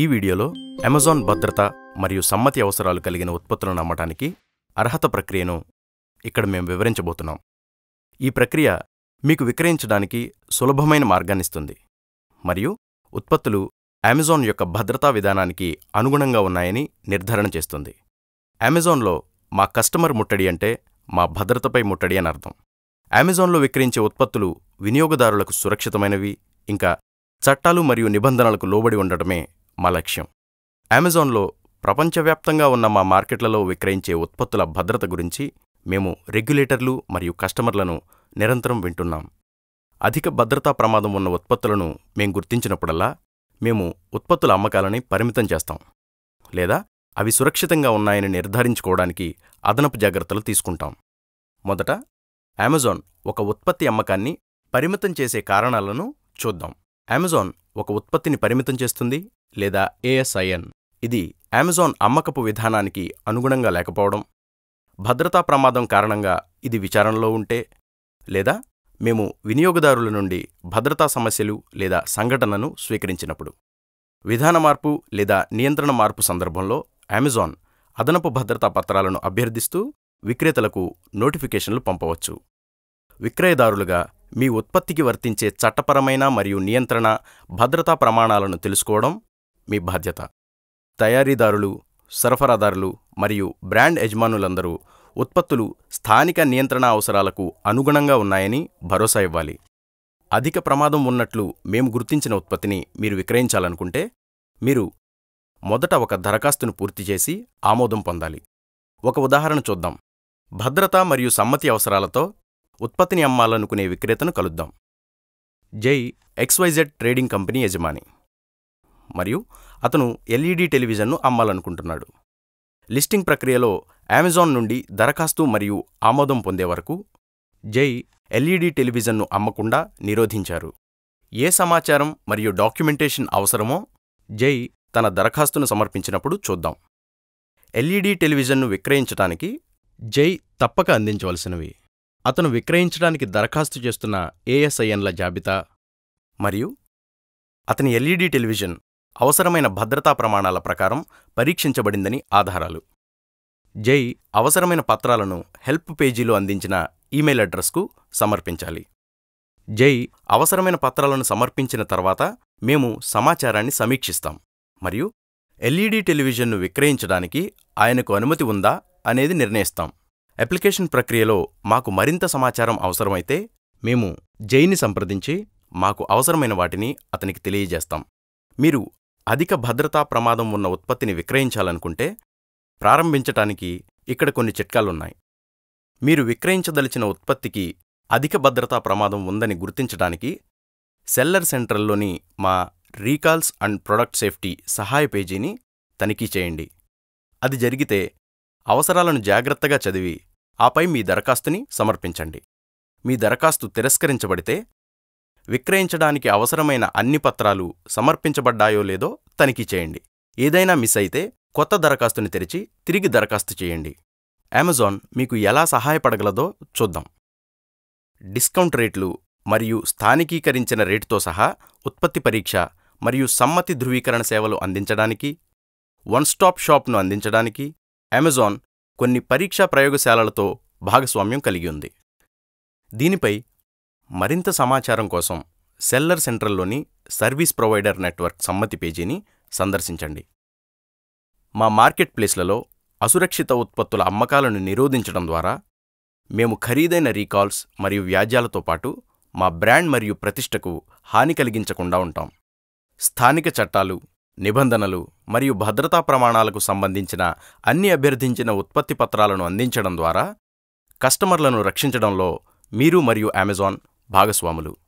ఈ వీడియోలో అమెజాన్ భద్రత మరియు సమ్మతి అవసరాలు కలిగిన ఉత్పత్తులను అమ్మటానికి అర్హత ప్రక్రియను ఇక్కడ మేము వివరించబోతున్నాం ఈ ప్రక్రియ మీకు విక్రయించడానికి సులభమైన మార్గాన్నిస్తుంది మరియు ఉత్పత్తులు అమెజాన్ యొక్క భద్రతా విధానానికి అనుగుణంగా ఉన్నాయని నిర్ధారణ చేస్తుంది అమెజాన్లో మా కస్టమర్ ముట్టడి అంటే మా భద్రతపై ముట్టడి అని అర్థం అమెజాన్లో విక్రయించే ఉత్పత్తులు వినియోగదారులకు సురక్షితమైనవి ఇంకా చట్టాలు మరియు నిబంధనలకు లోబడి ఉండటమే మా లక్ష్యం అమెజాన్లో ప్రపంచవ్యాప్తంగా ఉన్న మా మార్కెట్లలో విక్రయించే ఉత్పత్తుల భద్రత గురించి మేము రెగ్యులేటర్లు మరియు కస్టమర్లను నిరంతరం వింటున్నాం అధిక భద్రతా ప్రమాదం ఉన్న ఉత్పత్తులను మేం గుర్తించినప్పుడల్లా మేము ఉత్పత్తుల అమ్మకాలని పరిమితం చేస్తాం లేదా అవి సురక్షితంగా ఉన్నాయని నిర్ధారించుకోవడానికి అదనపు జాగ్రత్తలు తీసుకుంటాం మొదట అమెజాన్ ఒక ఉత్పత్తి అమ్మకాన్ని పరిమితం చేసే కారణాలను చూద్దాం అమెజాన్ ఒక ఉత్పత్తిని పరిమితం చేస్తుంది లేదా ఏఎస్ఐఎన్ ఇది అమెజాన్ అమ్మకపు విధానానికి అనుగుణంగా లేకపోవడం భద్రతా ప్రమాదం కారణంగా ఇది విచారణలో ఉంటే లేదా మేము వినియోగదారుల నుండి భద్రతా సమస్యలు లేదా సంఘటనను స్వీకరించినప్పుడు విధాన మార్పు లేదా నియంత్రణ మార్పు సందర్భంలో అమెజాన్ అదనపు భద్రతా పత్రాలను అభ్యర్థిస్తూ విక్రేతలకు నోటిఫికేషన్లు పంపవచ్చు విక్రయదారులుగా మీ ఉత్పత్తికి వర్తించే చట్టపరమైన మరియు నియంత్రణ భద్రతా ప్రమాణాలను తెలుసుకోవడం మీ బాధ్యత తయారీదారులు సరఫరాదారులు మరియు బ్రాండ్ యజమానులందరూ ఉత్పత్తులు స్థానిక నియంత్రణ అవసరాలకు అనుగుణంగా ఉన్నాయని భరోసా ఇవ్వాలి అధిక ప్రమాదం ఉన్నట్లు మేము గుర్తించిన ఉత్పత్తిని మీరు విక్రయించాలనుకుంటే మీరు మొదట ఒక దరఖాస్తును పూర్తి చేసి ఆమోదం పొందాలి ఒక ఉదాహరణ చూద్దాం భద్రత మరియు సమ్మతి అవసరాలతో ఉత్పత్తిని అమ్మాలనుకునే విక్రేతను కలుద్దాం జై ఎక్స్వైజెడ్ ట్రేడింగ్ కంపెనీ యజమాని మరియు అతను ఎల్ఈడి టెలివిజన్ను అమ్మాలనుకుంటున్నాడు లిస్టింగ్ ప్రక్రియలో అమెజాన్ నుండి దరఖాస్తు మరియు ఆమోదం పొందే వరకు జై ఎల్ఈడి టెలివిజన్ను అమ్మకుండా నిరోధించారు ఏ సమాచారం మరియు డాక్యుమెంటేషన్ అవసరమో జై తన దరఖాస్తును సమర్పించినప్పుడు చూద్దాం ఎల్ఈడి టెలివిజన్ను విక్రయించటానికి జై తప్పక అందించవలసినవి అతను విక్రయించడానికి దరఖాస్తు చేస్తున్న ఏఎస్ఐఎన్ల జాబితా మరియు అతని ఎల్ఈడి టెలివిజన్ అవసరమైన భద్రతా ప్రమాణాల ప్రకారం పరీక్షించబడిందని ఆధారాలు జై అవసరమైన పత్రాలను హెల్ప్ పేజీలో అందించిన ఈమెయిల్ అడ్రస్కు సమర్పించాలి జై అవసరమైన పత్రాలను సమర్పించిన తర్వాత మేము సమాచారాన్ని సమీక్షిస్తాం మరియు ఎల్ఈడి టెలివిజన్ను విక్రయించడానికి ఆయనకు అనుమతి ఉందా అనేది నిర్ణయిస్తాం అప్లికేషన్ ప్రక్రియలో మాకు మరింత సమాచారం అవసరమైతే మేము జైని సంప్రదించి మాకు అవసరమైన వాటిని అతనికి తెలియజేస్తాం మీరు అధిక భద్రతా ప్రమాదం ఉన్న ఉత్పత్తిని విక్రయించాలనుకుంటే ప్రారంభించటానికి ఇక్కడ కొన్ని చిట్కాలున్నాయి మీరు విక్రయించదలిచిన ఉత్పత్తికి అధిక భద్రతా ప్రమాదం ఉందని గుర్తించడానికి సెల్లర్ సెంటర్లోని మా రీకాల్స్ అండ్ ప్రొడక్ట్ సేఫ్టీ సహాయ పేజీని తనిఖీ చేయండి అది జరిగితే అవసరాలను జాగ్రత్తగా చదివి ఆపై మీ దరఖాస్తుని సమర్పించండి మీ దరఖాస్తు తిరస్కరించబడితే విక్రయించడానికి అవసరమైన అన్ని పత్రాలు సమర్పించబడ్డాయో లేదో తనిఖీ చేయండి ఏదైనా మిస్ అయితే కొత్త దరఖాస్తుని తెరిచి తిరిగి దరఖాస్తు చేయండి అమెజాన్ మీకు ఎలా సహాయపడగలదో చూద్దాం డిస్కౌంట్ రేట్లు మరియు స్థానికీకరించిన రేటుతో సహా ఉత్పత్తి పరీక్ష మరియు సమ్మతి ధృవీకరణ సేవలు అందించడానికి వన్ స్టాప్ షాప్ను అందించడానికి అమెజాన్ కొన్ని పరీక్షా ప్రయోగశాలలతో భాగస్వామ్యం కలిగి ఉంది దీనిపై మరింత సమాచారం కోసం సెల్లర్ సెంట్రల్లోని సర్వీస్ ప్రొవైడర్ నెట్వర్క్ సమ్మతి పేజీని సందర్శించండి మా మార్కెట్ ప్లేస్లలో అసురక్షిత ఉత్పత్తుల అమ్మకాలను నిరోధించడం ద్వారా మేము ఖరీదైన రీకాల్స్ మరియు వ్యాజ్యాలతో పాటు మా బ్రాండ్ మరియు ప్రతిష్టకు హాని కలిగించకుండా ఉంటాం స్థానిక చట్టాలు నిబంధనలు మరియు భద్రతా ప్రమాణాలకు సంబంధించిన అన్ని అభ్యర్థించిన ఉత్పత్తి పత్రాలను అందించడం ద్వారా కస్టమర్లను రక్షించడంలో మీరు మరియు అమెజాన్ భాగస్వాములు